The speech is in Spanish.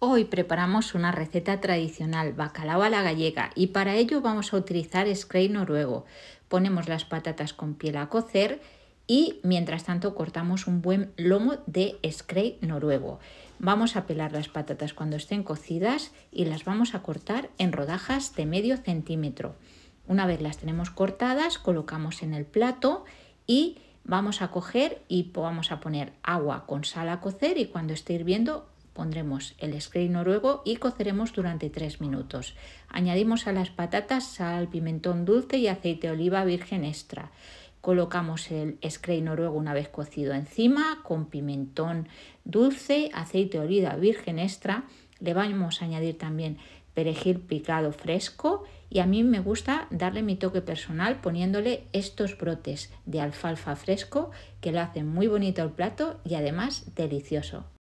Hoy preparamos una receta tradicional, bacalao a la gallega, y para ello vamos a utilizar spray noruego. Ponemos las patatas con piel a cocer y mientras tanto cortamos un buen lomo de spray noruego. Vamos a pelar las patatas cuando estén cocidas y las vamos a cortar en rodajas de medio centímetro. Una vez las tenemos cortadas, colocamos en el plato y vamos a coger y vamos a poner agua con sal a cocer y cuando esté hirviendo Pondremos el spray noruego y coceremos durante 3 minutos. Añadimos a las patatas sal, pimentón dulce y aceite de oliva virgen extra. Colocamos el spray noruego una vez cocido encima con pimentón dulce, aceite oliva virgen extra. Le vamos a añadir también perejil picado fresco y a mí me gusta darle mi toque personal poniéndole estos brotes de alfalfa fresco que lo hacen muy bonito el plato y además delicioso.